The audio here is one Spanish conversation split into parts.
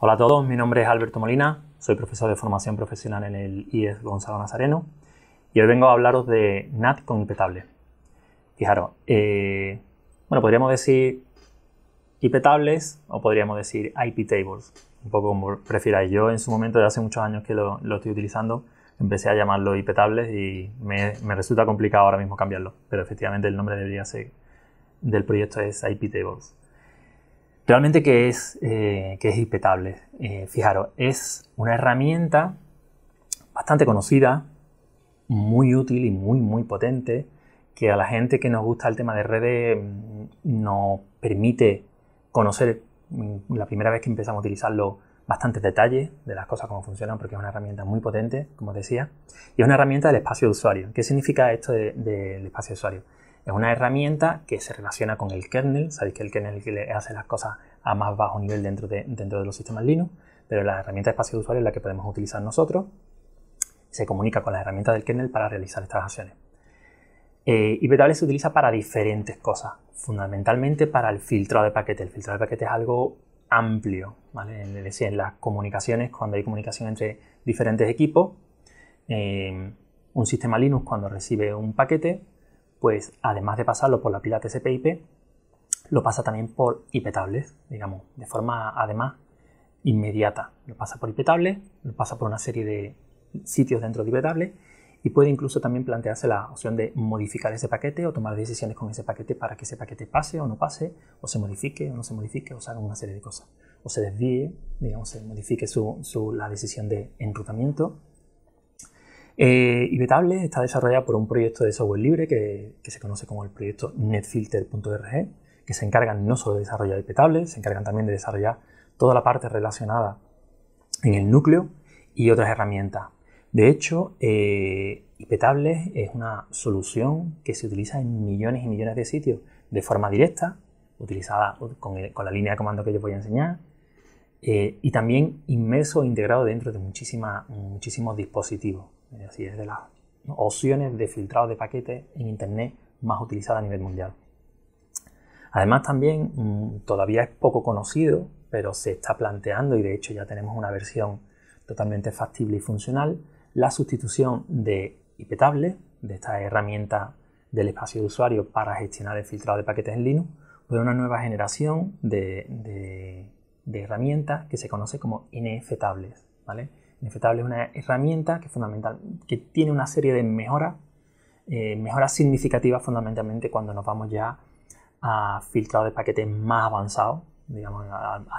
Hola a todos, mi nombre es Alberto Molina, soy profesor de formación profesional en el IES Gonzalo Nazareno y hoy vengo a hablaros de NAT con Tables. Fijaros, eh, bueno, podríamos decir IPTables o podríamos decir IP Tables, un poco como prefiráis. Yo en su momento, de hace muchos años que lo, estoy utilizando, empecé a llamarlo IPTables y me, resulta complicado ahora mismo cambiarlo, pero efectivamente el nombre debería del proyecto es IP Tables realmente que es, eh, que es eh, fijaros, es una herramienta bastante conocida, muy útil y muy, muy potente, que a la gente que nos gusta el tema de redes mm, nos permite conocer mm, la primera vez que empezamos a utilizarlo bastantes detalles de las cosas, cómo funcionan, porque es una herramienta muy potente, como decía, y es una herramienta del espacio de usuario. ¿Qué significa esto del espacio de usuario? Es una herramienta que se relaciona con el kernel. Sabéis que el kernel que le hace las cosas a más bajo nivel dentro de, dentro de los sistemas Linux, pero la herramienta de espacio de usuario es la que podemos utilizar nosotros. Se comunica con las herramientas del kernel para realizar estas acciones. Y eh, IPW se utiliza para diferentes cosas, fundamentalmente para el filtro de paquetes. El filtrado de paquetes es algo amplio, ¿vale? es decir, en las comunicaciones, cuando hay comunicación entre diferentes equipos, eh, un sistema Linux cuando recibe un paquete pues además de pasarlo por la pila TCP/IP, lo pasa también por IPtables digamos, de forma además inmediata. Lo pasa por IPtables lo pasa por una serie de sitios dentro de IPtables y puede incluso también plantearse la opción de modificar ese paquete o tomar decisiones con ese paquete para que ese paquete pase o no pase, o se modifique o no se modifique, o se una serie de cosas, o se desvíe, digamos, se modifique su, la decisión de enrutamiento eh, está desarrollada por un proyecto de software libre que, se conoce como el proyecto netfilter.org, e que se encargan no solo de desarrollar IpTables, se encargan también de desarrollar toda la parte relacionada en el núcleo y otras herramientas. De hecho, eh, es una solución que se utiliza en millones y millones de sitios de forma directa, utilizada con, la línea de comando que yo voy a enseñar, eh, y también inmerso e integrado dentro de muchísimos dispositivos es es de las opciones de filtrado de paquetes en Internet más utilizada a nivel mundial. Además también mm, todavía es poco conocido, pero se está planteando y de hecho ya tenemos una versión totalmente factible y funcional, la sustitución de IPTables, de esta herramienta del espacio de usuario para gestionar el filtrado de paquetes en Linux, por pues una nueva generación de, herramientas que se conoce como NFTables, ¿vale? infetable es una herramienta que, fundamental, que tiene una serie de mejoras, eh, mejoras significativas fundamentalmente cuando nos vamos ya a filtrado de paquetes más avanzados, digamos,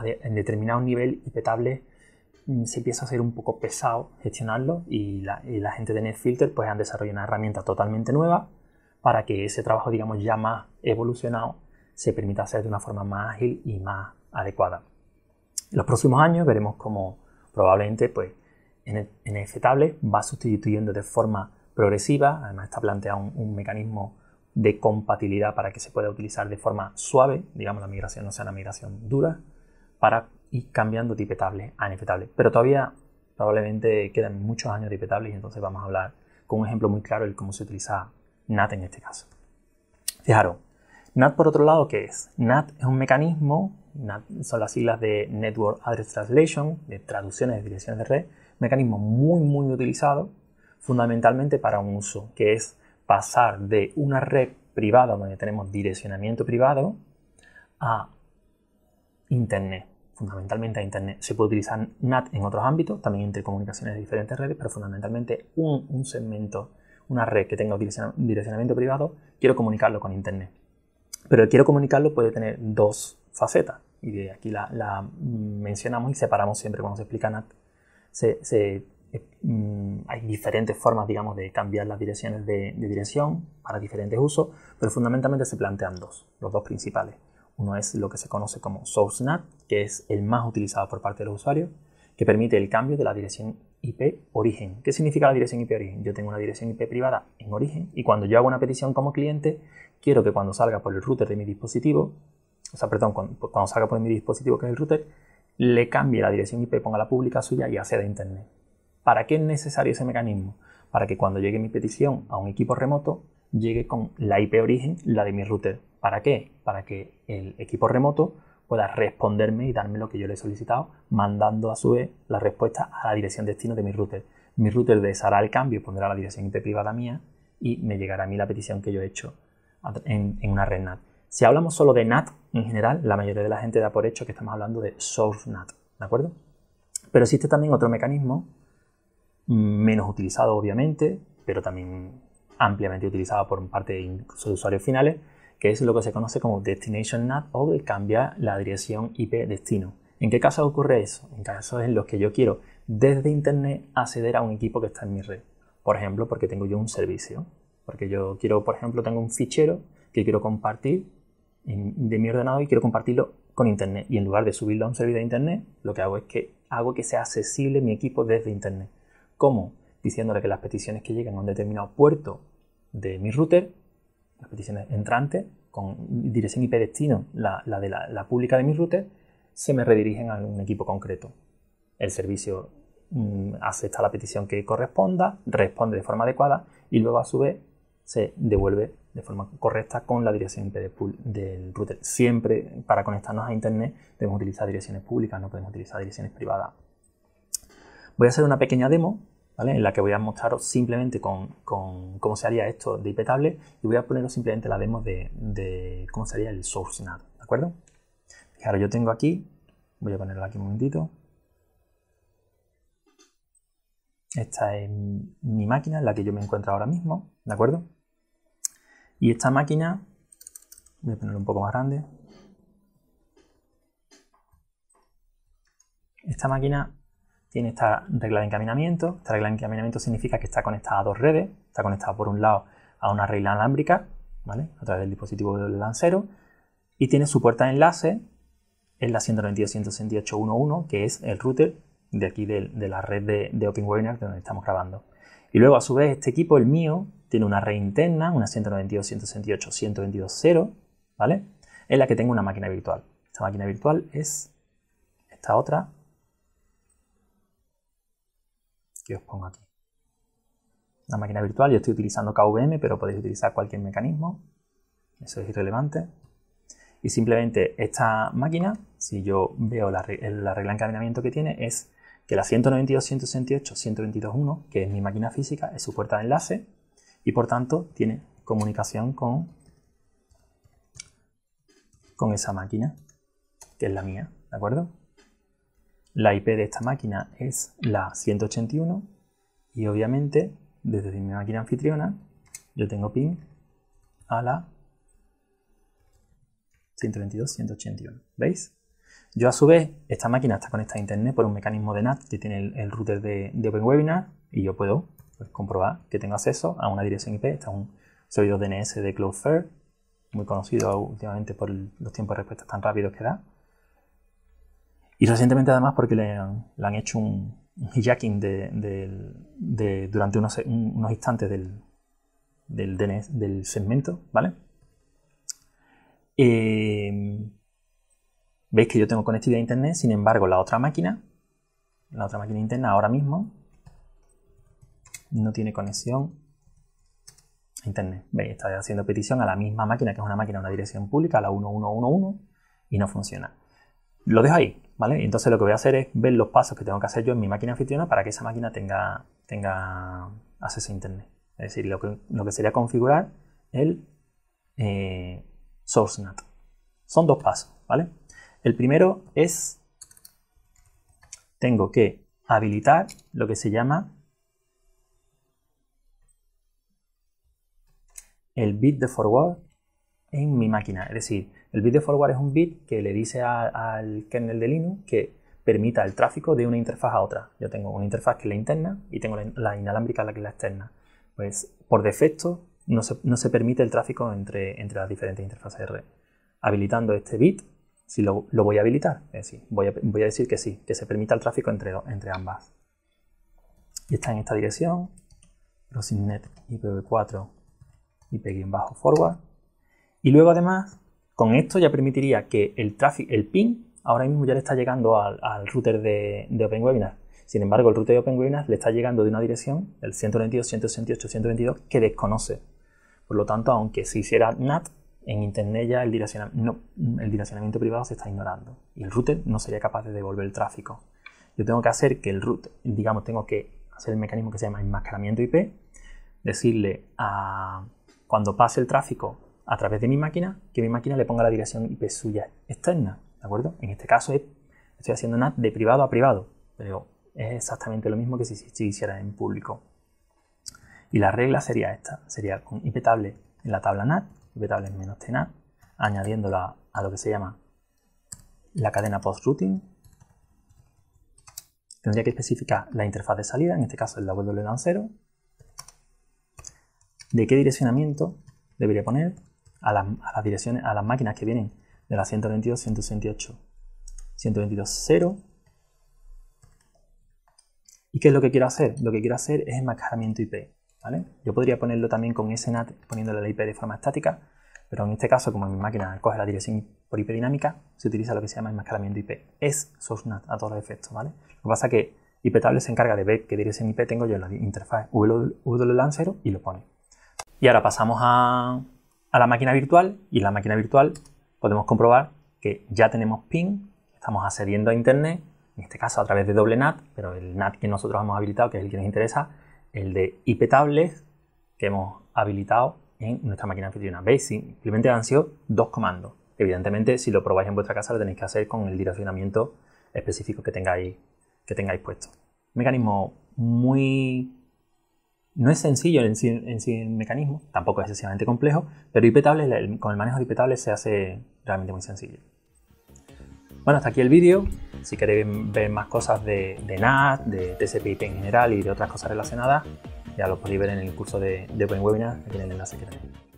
en determinado nivel Infectable mm, se empieza a ser un poco pesado gestionarlo y la, la, gente de Netfilter pues han desarrollado una herramienta totalmente nueva para que ese trabajo, digamos, ya más evolucionado se permita hacer de una forma más ágil y más adecuada. En los próximos años veremos cómo probablemente pues, en va sustituyendo de forma progresiva, además está planteado un, mecanismo de compatibilidad para que se pueda utilizar de forma suave, digamos la migración no sea una migración dura, para ir cambiando de IPetable a NFetable. Pero todavía probablemente quedan muchos años de IPetable y entonces vamos a hablar con un ejemplo muy claro de cómo se utiliza NAT en este caso. Fijaros, NAT por otro lado, ¿qué es? NAT es un mecanismo, NAT son las siglas de Network Address Translation, de traducciones de direcciones de red, mecanismo muy, muy utilizado, fundamentalmente para un uso, que es pasar de una red privada donde tenemos direccionamiento privado a Internet, fundamentalmente a Internet. Se puede utilizar NAT en otros ámbitos, también entre comunicaciones de diferentes redes, pero fundamentalmente un, un segmento, una red que tenga direccionamiento privado, quiero comunicarlo con Internet. Pero el quiero comunicarlo puede tener dos facetas, y de aquí la, la mencionamos y separamos siempre cuando se explica NAT eh, mm, hay diferentes formas, digamos, de cambiar las direcciones de, dirección para diferentes usos, pero fundamentalmente se plantean dos, los dos principales. Uno es lo que se conoce como SourceNAT, que es el más utilizado por parte de los usuarios, que permite el cambio de la dirección IP origen. ¿Qué significa la dirección IP origen? Yo tengo una dirección IP privada en origen y cuando yo hago una petición como cliente, quiero que cuando salga por el router de mi dispositivo, o sea, perdón, cuando salga por mi dispositivo que es el router, le cambie la dirección IP, ponga la pública suya y acceda de Internet. ¿Para qué es necesario ese mecanismo? Para que cuando llegue mi petición a un equipo remoto, llegue con la IP origen, la de mi router. ¿Para qué? Para que el equipo remoto pueda responderme y darme lo que yo le he solicitado, mandando a su vez la respuesta a la dirección destino de mi router. Mi router deshará el cambio, pondrá la dirección IP privada mía y me llegará a mí la petición que yo he hecho en, en una red NAT. Si hablamos solo de NAT, en general, la mayoría de la gente da por hecho que estamos hablando de NAT, ¿de acuerdo? Pero existe también otro mecanismo, mm, menos utilizado obviamente, pero también ampliamente utilizado por parte de usuarios finales, que es lo que se conoce como Destination NAT o el cambiar la dirección IP destino. ¿En qué caso ocurre eso? En casos en los que yo quiero desde Internet acceder a un equipo que está en mi red. Por ejemplo, porque tengo yo un servicio. Porque yo quiero, por ejemplo, tengo un fichero que quiero compartir de mi ordenador y quiero compartirlo con Internet. Y en lugar de subirlo a un servidor de Internet, lo que hago es que hago que sea accesible mi equipo desde Internet. ¿Cómo? Diciéndole que las peticiones que llegan a un determinado puerto de mi router, las peticiones entrantes, con dirección IP destino, la, de la, pública de mi router, se me redirigen a un equipo concreto. El servicio mm, acepta la petición que corresponda, responde de forma adecuada y luego a su vez se devuelve de forma correcta con la dirección IP del router. Siempre para conectarnos a Internet debemos utilizar direcciones públicas, no podemos utilizar direcciones privadas. Voy a hacer una pequeña demo ¿vale? en la que voy a mostraros simplemente con, cómo se haría esto de IP y voy a poneros simplemente la demo de, de cómo sería el source NAT ¿De acuerdo? Fijaros, yo tengo aquí, voy a ponerla aquí un momentito. Esta es mi máquina en la que yo me encuentro ahora mismo, ¿de acuerdo? Y esta máquina, voy a ponerlo un poco más grande. Esta máquina tiene esta regla de encaminamiento. Esta regla de encaminamiento significa que está conectada a dos redes. Está conectada por un lado a una regla alámbrica, ¿vale? A través del dispositivo del lancero. Y tiene su puerta de enlace, en la 192.168.1.1, que es el router de aquí de, la red de, de de donde estamos grabando. Y luego, a su vez, este equipo, el mío, tiene una red interna, una 192.168.122.0, ¿vale? En la que tengo una máquina virtual. Esta máquina virtual es esta otra que os pongo aquí. La máquina virtual, yo estoy utilizando KVM, pero podéis utilizar cualquier mecanismo. Eso es irrelevante. Y simplemente esta máquina, si yo veo la, la regla de encadenamiento que tiene, es que la 192.168.122.1, que es mi máquina física, es su puerta de enlace, y por tanto tiene comunicación con, con esa máquina, que es la mía, ¿de acuerdo? La IP de esta máquina es la 181 y obviamente desde mi máquina anfitriona yo tengo ping a la 122, 181. ¿Veis? Yo a su vez, esta máquina está conectada a internet por un mecanismo de NAT que tiene el, router de, de, OpenWebinar y yo puedo pues comprobar que tengo acceso a una dirección IP. está un servidor DNS de Cloudflare, muy conocido últimamente por los tiempos de respuesta tan rápidos que da. Y recientemente además porque le han, hecho un, hijacking durante unos, instantes del, segmento, ¿vale? Eh, veis que yo tengo conectividad a internet, sin embargo la otra máquina, la otra máquina interna ahora mismo, no tiene conexión a internet. Veis, está haciendo petición a la misma máquina, que es una máquina de una dirección pública, la 1111, y no funciona. Lo dejo ahí, ¿vale? Entonces lo que voy a hacer es ver los pasos que tengo que hacer yo en mi máquina anfitriona para que esa máquina tenga, tenga acceso a internet. Es decir, lo que, sería configurar el source eh, SourceNet. Son dos pasos, ¿vale? El primero es, tengo que habilitar lo que se llama el bit de forward en mi máquina. Es decir, el bit de forward es un bit que le dice al kernel de Linux que permita el tráfico de una interfaz a otra. Yo tengo una interfaz que es la interna y tengo la inalámbrica la que es la externa. Pues por defecto no se, permite el tráfico entre, entre las diferentes interfaces de red. Habilitando este bit, si lo, voy a habilitar, es decir, voy a, decir que sí, que se permita el tráfico entre, entre ambas. Y está en esta dirección, proxynet ipv4 y pegué en bajo forward. Y luego además, con esto ya permitiría que el tráfico, el ping, ahora mismo ya le está llegando al, router de, de OpenWebinar. Sin embargo, el router de OpenWebinar le está llegando de una dirección, el 122, 168, 122, que desconoce. Por lo tanto, aunque se hiciera NAT, en Internet ya el, no, el direccionamiento privado se está ignorando y el router no sería capaz de devolver el tráfico. Yo tengo que hacer que el router, digamos, tengo que hacer el mecanismo que se llama enmascaramiento IP, decirle a, cuando pase el tráfico a través de mi máquina, que mi máquina le ponga la dirección IP suya externa, ¿de acuerdo? En este caso estoy haciendo NAT de privado a privado, pero es exactamente lo mismo que si, se hiciera en público. Y la regla sería esta, sería con iptable en la tabla NAT, iptable menos tnat, añadiéndola a lo que se llama la cadena post-routing. Tendría que especificar la interfaz de salida, en este caso el la wlan lancero, de qué direccionamiento debería poner a, las, a máquinas que vienen de la 122, 168, 122, 0. ¿Y qué es lo que quiero hacer? Lo que quiero hacer es enmascaramiento IP. ¿vale? Yo podría ponerlo también con SNAT, poniéndole la IP de forma estática, pero en este caso, como mi máquina coge la dirección por IP dinámica, se utiliza lo que se llama enmascaramiento IP. Es NAT a todos los efectos. ¿vale? Lo que pasa es que IPTable se encarga de ver qué dirección IP tengo yo en la interfaz WLAN0 y lo pone. Y ahora pasamos a, la máquina virtual y en la máquina virtual podemos comprobar que ya tenemos PIN, estamos accediendo a internet, en este caso a través de doble NAT, pero el NAT que nosotros hemos habilitado, que es el que nos interesa, el de IP tables que hemos habilitado en nuestra máquina virtual. ¿Veis? Simplemente han sido dos comandos. Evidentemente, si lo probáis en vuestra casa, lo tenéis que hacer con el direccionamiento específico que tengáis, que tengáis puesto. mecanismo muy no es sencillo en sí, en el mecanismo, tampoco es excesivamente complejo, pero con el manejo de IP se hace realmente muy sencillo. Bueno, hasta aquí el vídeo. Si queréis ver más cosas de, de NAT, de TCP/IP en general y de otras cosas relacionadas, ya los podéis ver en el curso de, de Webinar, aquí en el enlace que tenéis.